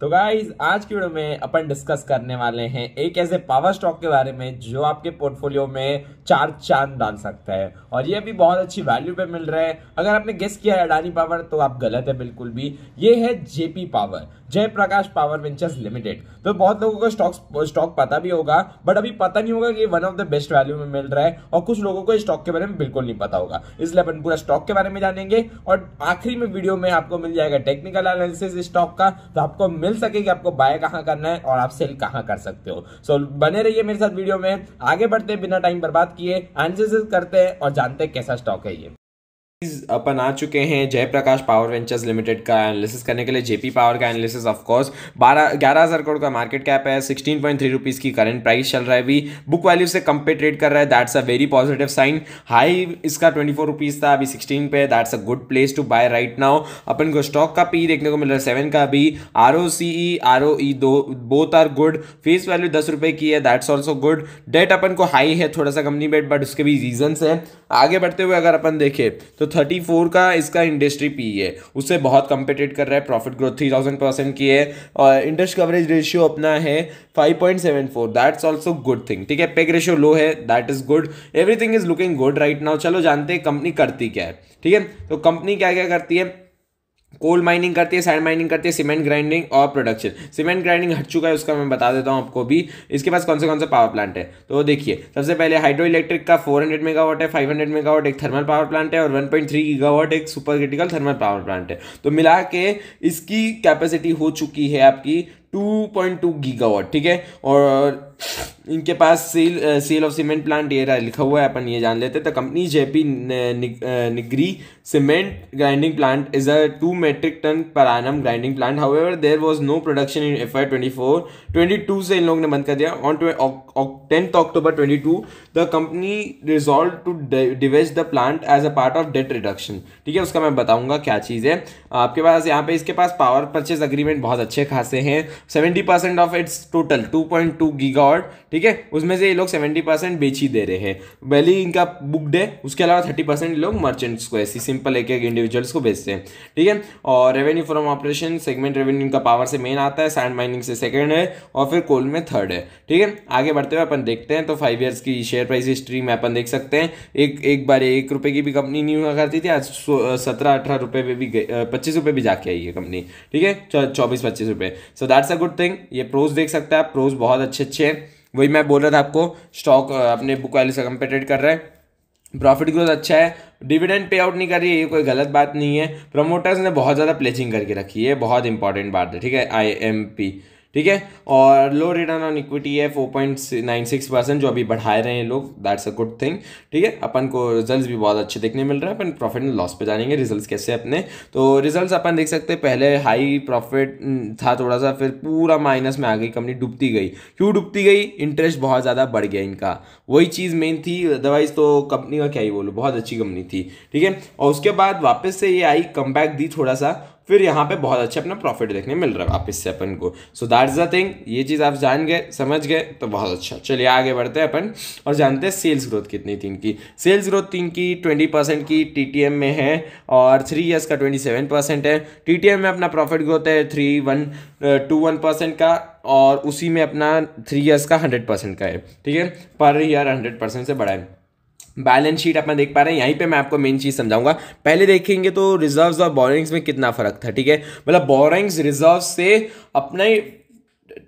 तो गाइज आज की वीडियो में अपन डिस्कस करने वाले हैं एक ऐसे पावर स्टॉक के बारे में जो आपके पोर्टफोलियो में चार चांद डाल सकता है और ये भी बहुत अच्छी वैल्यू पे मिल रहा है अगर आपने गेस किया है अडानी पावर तो आप गलत है बिल्कुल भी ये है JP power Jaiprakash power ventures limited तो बहुत लोगों को स्टॉक स्टॉक पता भी होगा बट अभी पता नहीं होगा कि one of the best value में मिल रहा है और कुछ लोगों को स्टॉक के बारे में बिल्कुल नहीं पता होगा इसलिए अपन पूरा स्टॉक के बारे में जानेंगे और आखिरी में वीडियो में आपको मिल जाएगा टेक्निकल एनालिसिस स्टॉक का तो आपको मिल मिल सके कि आपको बाय कहाँ करना है और आप सेल कहाँ कर सकते हो सो so, बने रहिए मेरे साथ वीडियो में आगे बढ़ते बिना टाइम बर्बाद किए एनालिसिस करते हैं और जानते हैं कैसा स्टॉक है ये अपन आ चुके हैं जयप्रकाश पावर वेंचर्स लिमिटेड का एनालिसिस करने के लिए जेपी पावर का एनालिसिस ऑफ कोर्स बारह ग्यारह हज़ार करोड़ का मार्केट कैप है सिक्सटीन पॉइंट थ्री रुपीज़ की करंट प्राइस चल रहा है अभी बुक वैल्यू से कम ट्रेड कर रहा है that's a very positive sign high इसका ट्वेंटी फोर रुपीज़ था अभी सिक्सटीन पे that's a good place to buy right now अपन को स्टॉक का पी देखने को मिल रहा है सेवन का अभी आर ओ सी ई आर ओ ई दो both are good face value दस रुपये की है दैट्स ऑल्सो गुड डेट अपन को हाई है थोड़ा सा कंपनी बेट बट उसके भी रीजन्स हैं आगे बढ़ते हुए अगर अपन देखें तो थर्टी फोर का इसका इंडस्ट्री पी है उससे बहुत कंपेटेट कर रहा है profit growth three thousand percent की है और इंटरेस्ट कवरेज रेशियो अपना है five point seven four that's also good thing ठीक है पेग रेशियो लो है that is good everything is looking good right now चलो जानते हैं कंपनी करती क्या है ठीक है तो कंपनी क्या क्या करती है कोल माइनिंग करती है सैंड माइनिंग करती है सीमेंट ग्राइंडिंग और प्रोडक्शन सीमेंट ग्राइंडिंग हट चुका है उसका मैं बता देता हूँ आपको भी इसके पास कौन से कौन से पावर प्लांट है तो देखिए सबसे पहले हाइड्रो इलेक्ट्रिक का 400 मेगावाट है 500 मेगावाट एक थर्मल पावर प्लांट है और 1.3 पॉइंट गीगावाट एक super critical thermal power plant है तो मिला के इसकी कैपेसिटी हो चुकी है आपकी 2.2 गीगावाट ठीक है और इनके पास sale sale of cement plant ये लिखा हुआ है अपन ये जान लेते हैं company JP Nigrie cement grinding plant is a two metric ton per annum grinding plant ever there was no production in F Y twenty four से इन लोगों ने बंद कर दिया on tenth October twenty two the company resolved to divest the plant as a part of debt reduction ठीक है उसका मैं बताऊंगा क्या चीज़ है आपके पास यहाँ पे इसके पास पावर परचेज अग्रीमेंट बहुत अच्छे खासे हैं seventy percent of its total two point two giga और ठीक है उसमें से ये लोग सेवेंटी परसेंट बेच ही दे रहे हैं वैली इनका बुक डे उसके अलावा थर्टी परसेंट लोग मर्चेंट्स को ऐसी सिंपल एक एक इंडिविजुअल्स को बेचते हैं ठीक है और revenue from operation segment revenue इनका पावर से मेन आता है सैंड माइनिंग से सेकेंड है और फिर कोल में थर्ड है ठीक है आगे बढ़ते हुए अपन देखते हैं तो फाइव ईयर्स की शेयर प्राइस हिस्ट्री में अपन देख सकते हैं एक एक बार एक रुपये की भी कंपनी नहीं हुआ करती थी आज सत्रह अठारह रुपये पे भी पच्चीस रुपये भी जाके आई है कंपनी ठीक है चौबीस पच्चीस रुपये so that's a good thing ये प्रोज देख सकते हैं आप प्रोज बहुत अच्छे अच्छे हैं वही मैं बोल रहा था आपको स्टॉक अपने बुक वैल्यू से कंपेटेड कर रहा है प्रॉफिट ग्रोथ अच्छा है डिविडेंड पे आउट नहीं कर रही है ये कोई गलत बात नहीं है प्रमोटर्स ने बहुत ज़्यादा प्लेजिंग करके रखी है बहुत इंपॉर्टेंट बात है ठीक है आई एम पी ठीक है और लो रिटर्न ऑन इक्विटी है four point nine six percent जो अभी बढ़ा रहे हैं लोग दैट्स अ गुड थिंग ठीक है अपन को रिजल्ट्स भी बहुत अच्छे देखने मिल रहे हैं अपन प्रॉफिट एंड लॉस पे जानेंगे रिजल्ट्स कैसे अपने तो रिजल्ट्स अपन देख सकते हैं पहले हाई हम्म, प्रॉफिट था थोड़ा सा फिर पूरा माइनस में आ गई कंपनी डूबती गई क्यों डूबती गई इंटरेस्ट बहुत ज़्यादा बढ़ गया इनका वही चीज़ मेन थी अदरवाइज तो कंपनी का क्या ही बोलो बहुत अच्छी कंपनी थी ठीक है और उसके बाद वापस से ये आई कम दी थोड़ा सा फिर यहाँ पे बहुत अच्छा अपना प्रॉफिट देखने मिल रहा है वापस से अपन को सो दैट्स द थिंग ये चीज़ आप जान गए समझ गए तो बहुत अच्छा चलिए आगे बढ़ते हैं अपन और जानते हैं सेल्स ग्रोथ कितनी थी इनकी सेल्स ग्रोथ थी इनकी ट्वेंटी परसेंट की टी में है और थ्री ईयर्स का ट्वेंटी सेवन परसेंट है टी में अपना प्रॉफिट ग्रोथ है three one two one percent का और उसी में अपना थ्री ईयर्स का हंड्रेड परसेंट का है ठीक है पर ईयर हंड्रेड परसेंट से बढ़ाए बैलेंस शीट अपना देख पा रहे हैं यहीं पे मैं आपको मेन चीज़ समझाऊंगा पहले देखेंगे तो रिजर्व्स और बोरिंग्स में कितना फ़र्क था ठीक है मतलब बोरिंग्स रिजर्व से अपने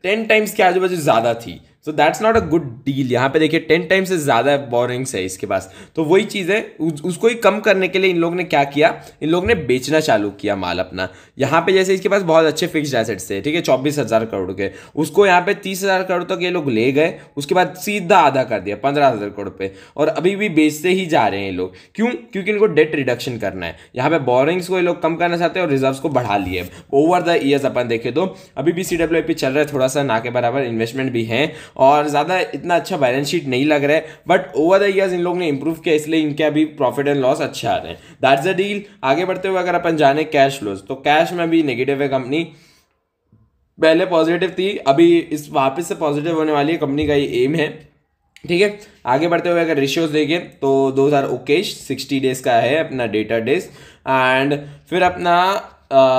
टेन टाइम्स के आजू बाजू ज़्यादा थी so that's not a good deal यहाँ पे देखिए टेन टाइम्स से ज़्यादा बोरिंग्स है इसके पास तो वही चीज़ है उसको ही कम करने के लिए इन लोग ने क्या किया इन लोग ने बेचना चालू किया माल अपना यहाँ पे जैसे इसके पास बहुत अच्छे फिक्स एसेट्स थे ठीक है चौबीस हज़ार करोड़ के उसको यहाँ पे तीस हज़ार करोड़ तक ये लोग ले गए उसके बाद सीधा आधा कर दिया पंद्रह हज़ार करोड़ पे और अभी भी बेचते ही जा रहे हैं ये लोग क्यों क्योंकि इनको डेट रिडक्शन करना है यहाँ पे बोरिंग्स को ये लोग कम करना चाहते हैं और रिजर्व को बढ़ा लिए ओवर द ईयर्स अपन देखे तो अभी भी सी पी चल रहा है थोड़ा सा ना के बराबर इन्वेस्टमेंट भी हैं और ज़्यादा इतना अच्छा बैलेंस शीट नहीं लग रहा है बट ओवर द ईयर्स इन लोग ने इम्प्रूव किया इसलिए इनके अभी प्रॉफिट एंड लॉस अच्छे आ रहे हैं दैट्स अ डील आगे बढ़ते हुए अगर अपन जाने कैश लॉस तो कैश में भी नेगेटिव है कंपनी पहले पॉजिटिव थी अभी इस वापस से पॉजिटिव होने वाली है कंपनी का ये एम है ठीक है आगे बढ़ते हुए अगर रिशोज देखें तो दो हज़ार ओकेश सिक्सटी डेज का है अपना डेटा डेज एंड फिर अपना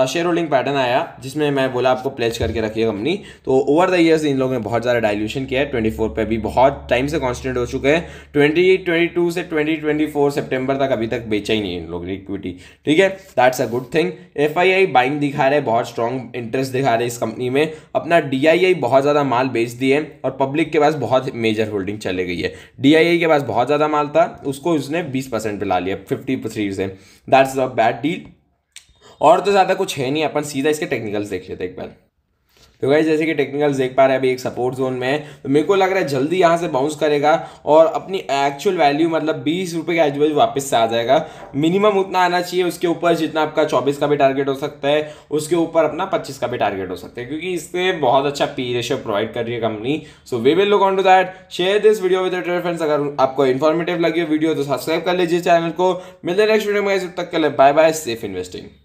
शेयर होल्डिंग पैटर्न आया जिसमें मैं बोला आपको प्लेज करके रखिए कंपनी तो ओवर द ईयर्स इन लोगों ने बहुत ज़्यादा डायल्यूशन किया है ट्वेंटी फोर पर भी बहुत टाइम से कॉन्स्टेंट हो चुके हैं ट्वेंटी ट्वेंटी टू से ट्वेंटी ट्वेंटी फोर सेप्टेम्बर तक अभी तक बेचा ही नहीं इन लोगों ने इक्विटी ठीक है that's a good thing F I I buying दिखा रहे बहुत स्ट्रॉन्ग इंटरेस्ट दिखा रहे इस कंपनी में अपना डी आई आई बहुत ज़्यादा माल बेच दिए और पब्लिक के पास बहुत मेजर होल्डिंग चले गई है डी आई आई के पास बहुत ज़्यादा माल था उसको उसने बीस परसेंट पर ला लिया फिफ्टी थ्री से दैट्स अ बैड डील और तो ज़्यादा कुछ है नहीं अपन सीधा इसके टेक्निकल्स देख लेते एक बार तो भाई जैसे कि टेक्निकल्स देख पा रहे हैं अभी एक सपोर्ट जोन में तो मेरे को लग रहा है जल्दी यहाँ से बाउंस करेगा और अपनी एक्चुअल वैल्यू मतलब बीस रुपये के आजू बाजू वापस से आ जाएगा मिनिमम उतना आना चाहिए उसके ऊपर जितना आपका चौबीस का भी टारगेट हो सकता है उसके ऊपर अपना पच्चीस का भी टारगेट हो सकता है क्योंकि इससे बहुत अच्छा पी रेशियो प्रोवाइड कर रही है company so we will look on to that share this video with friends अगर आपको इन्फॉर्मेटिव लगी वीडियो तो सब्सक्राइब कर लीजिए चैनल को मिलते नेक्स्ट वीडियो में तब तक के लिए बाय बाय सेफ इन्वेस्टिंग